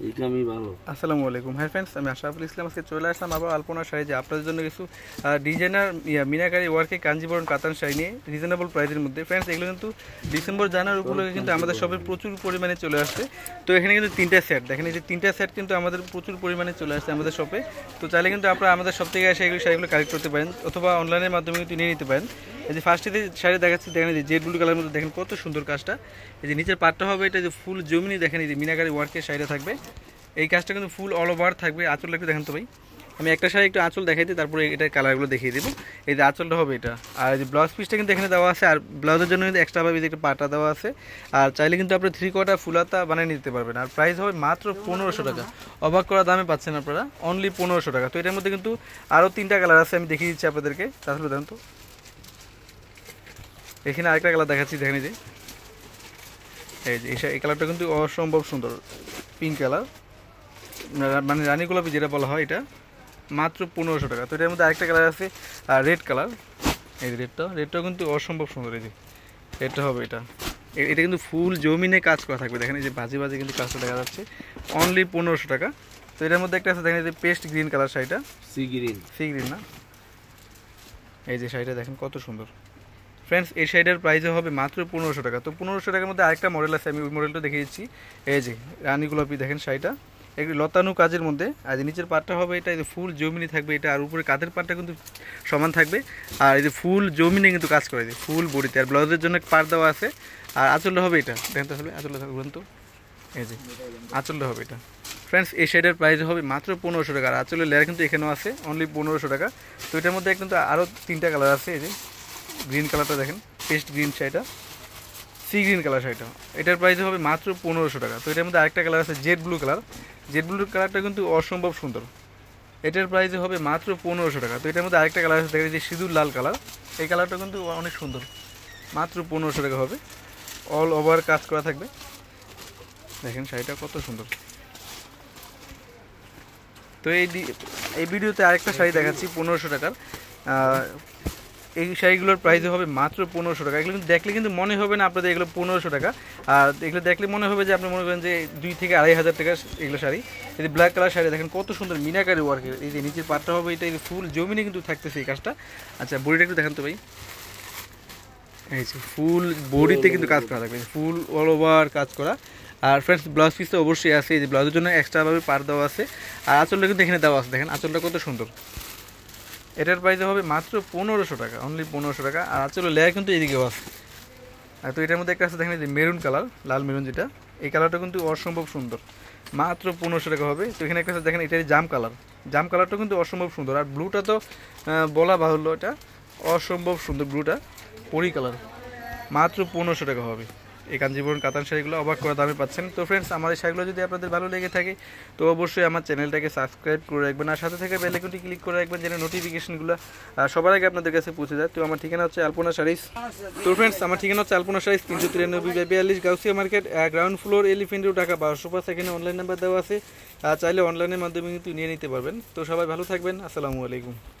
হ্যাঁ শাড়ি নিয়ে রিজনেবল মধ্যে ফ্রেন্ডস কিন্তু ডিসেম্বর জানুয়ারি কিন্তু আমাদের সবের প্রচুর পরিমাণে চলে আসছে তো এখানে কিন্তু তিনটা সেট দেখেন এই যে তিনটা সেট কিন্তু আমাদের প্রচুর পরিমাণে চলে আসছে আমাদের শপে তো চাইলে কিন্তু আপনারা আমাদের সব থেকে এসে এগুলো কালেক্ট করতে পারেন অথবা অনলাইনের মাধ্যমে কিন্তু নিয়ে নিতে পারেন এই যে ফার্স্টে শাড়ি দেখাচ্ছি দেখেন এই যে জেড ব্লু কালার মধ্যে দেখেন কত সুন্দর কাজটা এই যে নিচের পাটটা হবে এটা যে ফুল জমিনি দেখেন এই যে মিনাকারি ওয়ার্কের শাড়িটা থাকবে এই কাজটা কিন্তু ফুল অল ওভার থাকবে আঁচল লাগবে দেখেন তো ভাই আমি একটা শাড়ি একটু আঁচল দেখাই দিই তারপরে এটার কালারগুলো দেখিয়ে দেবো এই যে আঁচলটা হবে এটা আর যে ব্লাউজ পিসটা কিন্তু এখানে দেওয়া আছে আর ব্লাউজের জন্য কিন্তু এক্সট্রাভাবে একটা পাটা দেওয়া আছে আর চাইলে কিন্তু আপনি থ্রি ফুল ফুলাতা বানিয়ে নিতে পারবেন আর প্রাইস হবে মাত্র পনেরোশো টাকা অবাক করা দামে পাচ্ছেন আপনারা অনলি পনেরোশো টাকা তো এটার মধ্যে কিন্তু আরও তিনটা কালার আছে আমি দেখিয়ে দিচ্ছি আপনাদেরকে তাহলে দেখেন তো এখানে আরেকটা কালার দেখাচ্ছি দেখেন যে এই যে এই কালারটা কিন্তু অসম্ভব সুন্দর পিঙ্ক কালার মানে রানী গোলাপি যেটা বলা হয় এটা মাত্র পনেরোশো টাকা তো এটার মধ্যে আরেকটা কালার আছে আর রেড কালার এই যে রেডটা রেডটাও কিন্তু অসম্ভব সুন্দর এই যে রেডটা হবে এটা এটা কিন্তু ফুল জমিনে কাজ করা থাকবে দেখেন এই যে বাজে বাজে কিন্তু কাজটা দেখা যাচ্ছে অনলি পনেরোশো টাকা তো এটার মধ্যে একটা আছে দেখেন এই যে পেস্ট গ্রিন কালার শাড়িটা সি গ্রিন সি গ্রিন না এই যে শাড়িটা দেখেন কত সুন্দর ফ্রেন্ডস এই সাইডের প্রাইসে হবে মাত্র পনেরোশো টাকা তো পনেরোশো টাকার মধ্যে আরেকটা মডেল আছে আমি ওই মডেলটা দেখে দিচ্ছি এই যে রানী গোলাপি দেখেন শাড়িটা একটি লতানু কাজের মধ্যে আর নিচের পাটটা হবে এটা ফুল জমিনে থাকবে এটা আর উপরে কাঁধের পাটটা কিন্তু সমান থাকবে আর এই যে ফুল জমিনে কিন্তু কাজ করে যে ফুল বড়িতে আর ব্লাউজের জন্য পাট দেওয়া আছে আর আঁচলটা হবে এটা দেখেন তাহলে আঁচলটা থাকবে তো এই যে আঁচলটা হবে এটা ফ্রেন্ডস এই সাইডের প্রাইস হবে মাত্র পনেরোশো টাকা আর আঁচলের লেয়ার কিন্তু এখানেও আছে অনলি পনেরোশো টাকা তো এটার মধ্যে কিন্তু আরও তিনটা কালার আছে এই যে গ্রিন কালারটা দেখেন পেস্ট গ্রিন শাড়িটা সি গ্রিন কালার শাড়িটা এটার প্রাইস হবে মাত্র পনেরোশো টাকা তো এটার মধ্যে আরেকটা কালার আছে jade blue colour jade blue কালারটা কিন্তু অসম্ভব সুন্দর এটার প্রাইস হবে মাত্র পনেরোশো টাকা তো এটার মধ্যে আরেকটা কালার আছে দেখা যে সিঁদুর লাল কালার এই কালারটা কিন্তু অনেক সুন্দর মাত্র পনেরোশো টাকা হবে অল ওভার কাজ করা থাকবে দেখেন শাড়িটা কত সুন্দর তো এই এই ভিডিওতে আরেকটা শাড়ি দেখাচ্ছি পনেরোশো টাকার এই শাড়িগুলোর প্রাইস হবে মাত্র পনেরোশো টাকা এগুলো কিন্তু দেখলে কিন্তু মনে হবে না আপনাদের এগুলো পনেরোশো টাকা আর এগুলো দেখলে মনে হবে যে আপনি মনে করেন যে দুই থেকে আড়াই হাজার টাকা এগুলো শাড়ি এই ব্ল্যাক কালার শাড়ি দেখেন কত সুন্দর মিনাকারি ওয়ার্কের এই যে নিচের পাটটা হবে এটা ফুল জমিনে কিন্তু থাকতেছে এই কাজটা আচ্ছা বড়িটা একটু দেখান তো ভাই এই যে ফুল বডিতে কিন্তু কাজ করা থাকবে ফুল অল ওভার কাজ করা আর ফ্রেন্ডস ব্লাউজ পিস তো অবশ্যই আছে এই যে ব্লাউজের জন্য এক্সট্রাভাবে পার দেওয়া আছে আর আঁচলটা কিন্তু এখানে দেওয়া আছে দেখেন আঁচলটা কত সুন্দর এটার প্রাইস হবে মাত্র পনেরোশো টাকা অনলি পনেরোশো টাকা আর আচ্ছা লেয়ার কিন্তু এদিকেও আছে আর তো এটার মধ্যে একটা আছে দেখেন যে মেরুন কালার লাল মেরুন যেটা এই কালারটা কিন্তু অসম্ভব সুন্দর মাত্র পনেরোশো টাকা হবে তো এখানে একটা দেখেন এটার জাম কালার জাম কালারটা কিন্তু অসম্ভব সুন্দর আর ব্লুটা তো বলা বাহুল্য এটা অসম্ভব সুন্দর ব্লুটা পরি কালার মাত্র পনেরোশো টাকা হবে এই কাঞ্জিবরণ কাতান শাড়িগুলো অবাক করে দামে পাচ্ছেন তো ফ্রেন্ডস আমার এই শাড়িগুলো যদি আপনাদের ভালো লেগে থাকে তো অবশ্যই আমার চ্যানেলটাকে সাবস্ক্রাইব করে রাখবেন আর সাথে থেকে বেলাইকনটি ক্লিক করে রাখবেন যেন নোটিফিকেশনগুলো সবার আগে আপনাদের কাছে পৌঁছে যায় তো আমার ঠিকানা হচ্ছে আলপনা শাড়িস তো ফ্রেন্ডস আমার ঠিকানা হচ্ছে আলপনা শাড়িস তিনশো তিরানব্বই বিয়াল্লিশ Gausia market ground floor elephant road Dhaka বারোশো পাঁচ এখানে অনলাইন নাম্বার দেওয়া আছে চাইলে অনলাইনের মাধ্যমে কিন্তু নিয়ে নিতে পারবেন তো সবাই ভালো থাকবেন আসসালামু আলাইকুম